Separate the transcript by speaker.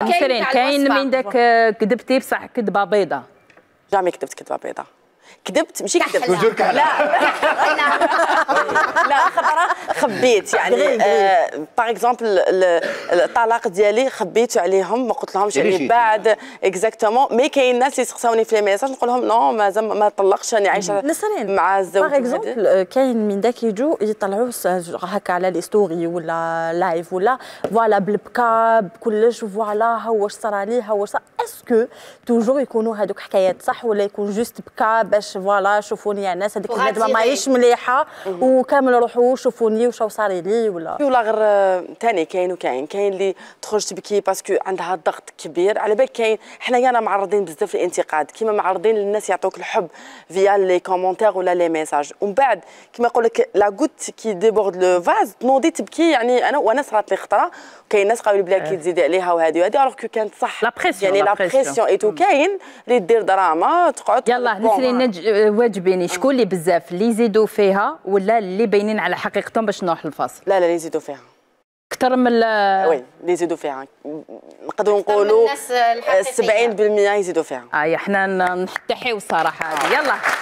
Speaker 1: كاين كاين من داك آه،
Speaker 2: كذبتي بصح كذبه بيضه جامي كذبت كذبه بيضه كذبت ماشي كذبت لا خبيت يعني باغ اكزومبل آه، الطلاق ديالي خبيت عليهم ما قلت لهمش يعني بعد اكزاكتومون مي كاين ناس اللي يسقسوني في لي ميساج نقول لهم نو مازال
Speaker 1: ما طلقش انا عايشه مع الزوج باغ اكزومبل آه، كاين من داك يجوا يطلعوا هكا على لي ستوري ولا لايف ولا فوالا بالبكا بكلش فوالا ها واش صرا لي ها واش اسكو توجور يكونوا هذوك حكايات صح ولا يكون جوست بكا باش فوالا شوفوني يا يعني ناس هذيك الندمه ماهيش مليحه mhm. وكامل روحوا شوفوني وشو صار لي ولا ولا
Speaker 2: غير ثاني آه، كاين وكاين كاين اللي تخرج تبكي باسكو عندها ضغط كبير على بالك كاين حنايا يعني معرضين بزاف للانتقاد كيما معرضين للناس يعطوك الحب فيا لي كومونتير ولا لي ميساج ومن بعد كيما يقول لك لا غوت كي ديبورد لو فاز تنوضي تبكي يعني انا وانا صرات لي خطره كاين ناس قالوا بلي أه. كي تزيدي عليها وهذه وهذه الوغ كو كانت صح لا بريسيون يعني لا بريسيون اي تو كاين اللي دير دراما تقعد يلا نسرين آه، واجبيني mm. شكون اللي بزاف اللي يزيدوا فيها ولا اللي باينين على حقيقتهم باش نروح الفاصل لا لا اللي يزيدوا فيها اكثر من آه، وي اللي يزيدوا فيها نقدروا نقولوا 70%
Speaker 1: يزيدوا فيها اي اه حنا نتحيو الصراحه هذه يلا